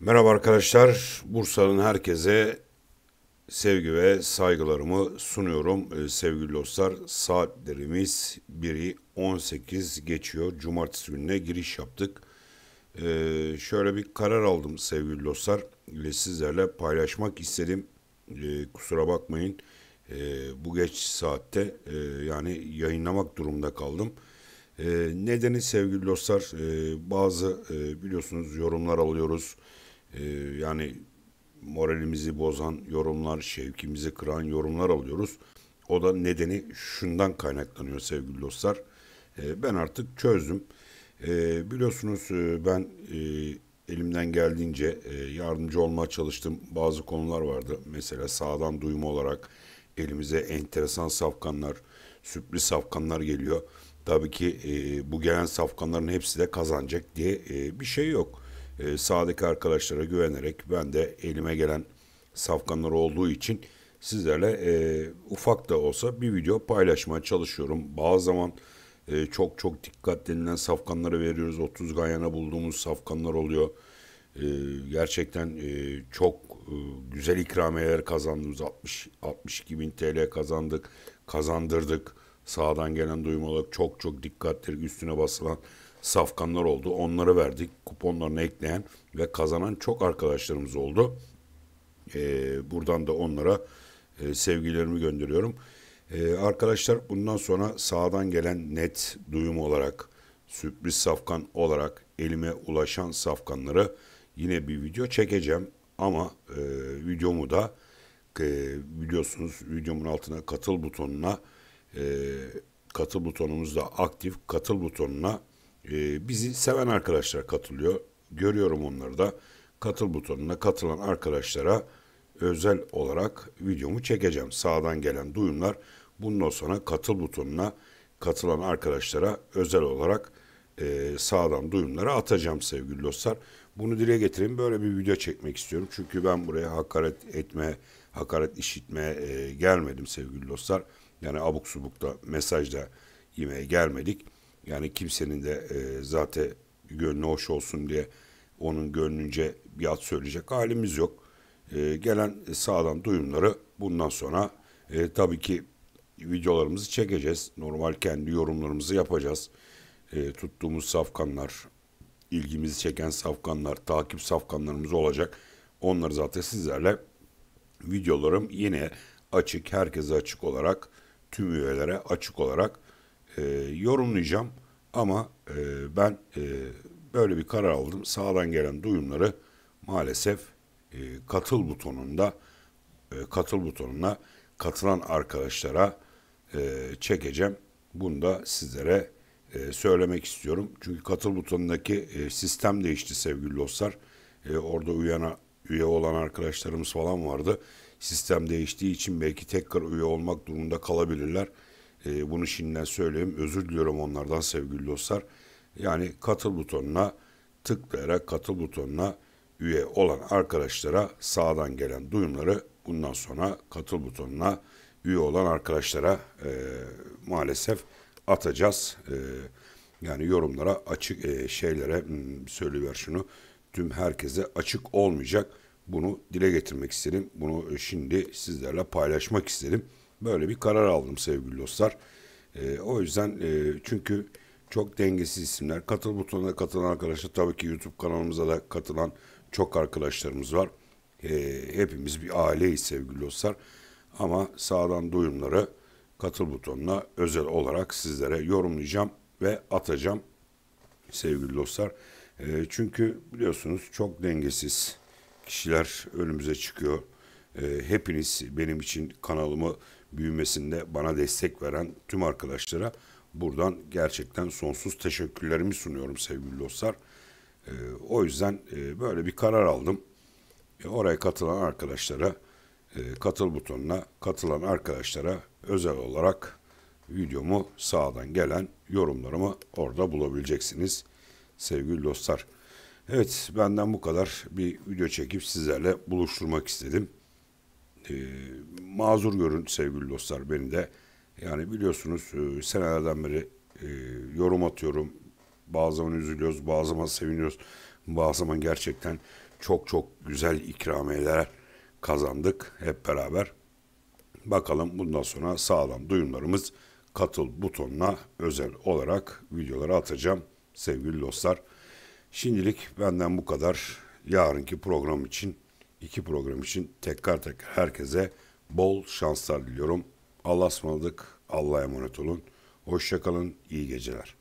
Merhaba arkadaşlar. Bursa'nın herkese sevgi ve saygılarımı sunuyorum. Ee, sevgili dostlar saatlerimiz 1'i 18 geçiyor. Cumartesi gününe giriş yaptık. Ee, şöyle bir karar aldım sevgili dostlar. ve ee, Sizlerle paylaşmak istedim. Ee, kusura bakmayın. Ee, bu geç saatte e, yani yayınlamak durumda kaldım. E, nedeni sevgili dostlar e, bazı e, biliyorsunuz yorumlar alıyoruz. E, yani moralimizi bozan yorumlar, şevkimizi kıran yorumlar alıyoruz. O da nedeni şundan kaynaklanıyor sevgili dostlar. E, ben artık çözdüm. E, biliyorsunuz e, ben e, elimden geldiğince e, yardımcı olmaya çalıştım. Bazı konular vardı. Mesela sağdan duyma olarak elimize enteresan safkanlar, sürpriz safkanlar geliyor. Tabii ki e, bu gelen safkanların hepsi de kazanacak diye e, bir şey yok. E, sağdaki arkadaşlara güvenerek ben de elime gelen safkanlar olduğu için sizlerle e, ufak da olsa bir video paylaşmaya çalışıyorum. Bazı zaman e, çok çok dikkat denilen safkanları veriyoruz. 30 ganyana bulduğumuz safkanlar oluyor. E, gerçekten e, çok e, güzel ikramiyeler kazandığımız 60 62 bin TL kazandık, kazandırdık. Sağdan gelen duyum olarak çok çok dikkatleri üstüne basılan safkanlar oldu. Onları verdik. Kuponlarını ekleyen ve kazanan çok arkadaşlarımız oldu. Ee, buradan da onlara e, sevgilerimi gönderiyorum. Ee, arkadaşlar bundan sonra sağdan gelen net duyum olarak, sürpriz safkan olarak elime ulaşan safkanları yine bir video çekeceğim. Ama e, videomu da e, biliyorsunuz videomun altına katıl butonuna e, katıl butonumuzda aktif. Katıl butonuna e, bizi seven arkadaşlar katılıyor. Görüyorum onları da. Katıl butonuna katılan arkadaşlara özel olarak videomu çekeceğim. Sağdan gelen duyumlar bundan sonra katıl butonuna katılan arkadaşlara özel olarak e, sağdan duyumları atacağım sevgili dostlar. Bunu dile getireyim. Böyle bir video çekmek istiyorum. Çünkü ben buraya hakaret etme, hakaret işitme e, gelmedim sevgili dostlar. Yani abuk subuk da mesaj da yemeğe gelmedik. Yani kimsenin de e, zaten gönlü hoş olsun diye onun gönlünce biat söyleyecek halimiz yok. E, gelen sağdan duyumları bundan sonra e, tabii ki videolarımızı çekeceğiz. Normal kendi yorumlarımızı yapacağız. E, tuttuğumuz safkanlar, ilgimizi çeken safkanlar, takip safkanlarımız olacak. Onları zaten sizlerle videolarım yine açık, herkese açık olarak tüm üyelere açık olarak e, yorumlayacağım. Ama e, ben e, böyle bir karar aldım. Sağdan gelen duyumları maalesef e, katıl butonunda e, katıl butonuna katılan arkadaşlara e, çekeceğim. Bunu da sizlere e, söylemek istiyorum. Çünkü katıl butonundaki e, sistem değişti sevgili dostlar. E, orada uyana üye olan arkadaşlarımız falan vardı. Sistem değiştiği için belki tekrar üye olmak durumunda kalabilirler. E, bunu şimdiden söyleyeyim. Özür diliyorum onlardan sevgili dostlar. Yani katıl butonuna tıklayarak katıl butonuna üye olan arkadaşlara sağdan gelen duyumları bundan sonra katıl butonuna üye olan arkadaşlara e, maalesef atacağız. E, yani yorumlara açık e, şeylere hmm, söylüver şunu tüm herkese açık olmayacak. Bunu dile getirmek istedim. Bunu e, şimdi sizlerle paylaşmak istedim. Böyle bir karar aldım sevgili dostlar. E, o yüzden e, çünkü çok dengesiz isimler. Katıl butonuna katılan arkadaşlar tabii ki YouTube kanalımıza da katılan çok arkadaşlarımız var. E, hepimiz bir aileyiz sevgili dostlar. Ama sağdan duyumları katıl butonuna özel olarak sizlere yorumlayacağım ve atacağım sevgili dostlar. E, çünkü biliyorsunuz çok dengesiz kişiler önümüze çıkıyor. E, hepiniz benim için kanalımı büyümesinde bana destek veren tüm arkadaşlara buradan gerçekten sonsuz teşekkürlerimi sunuyorum sevgili dostlar. E, o yüzden e, böyle bir karar aldım. E, oraya katılan arkadaşlara e, katıl butonuna katılan arkadaşlara özel olarak videomu sağdan gelen yorumlarımı orada bulabileceksiniz sevgili dostlar. Evet benden bu kadar bir video çekip sizlerle buluşturmak istedim. Ee, mazur görün sevgili dostlar beni de. Yani biliyorsunuz e, senelerden beri e, yorum atıyorum. Bazı zaman üzülüyoruz, bazı zaman seviniyoruz. Bazı zaman gerçekten çok çok güzel ikramiyeler kazandık hep beraber. Bakalım bundan sonra sağlam duyumlarımız katıl butonuna özel olarak videoları atacağım sevgili dostlar. Şimdilik benden bu kadar. Yarınki program için, iki program için tekrar tekrar herkese bol şanslar diliyorum. Allah'a ısmarladık. Allah'a emanet olun. Hoşçakalın. İyi geceler.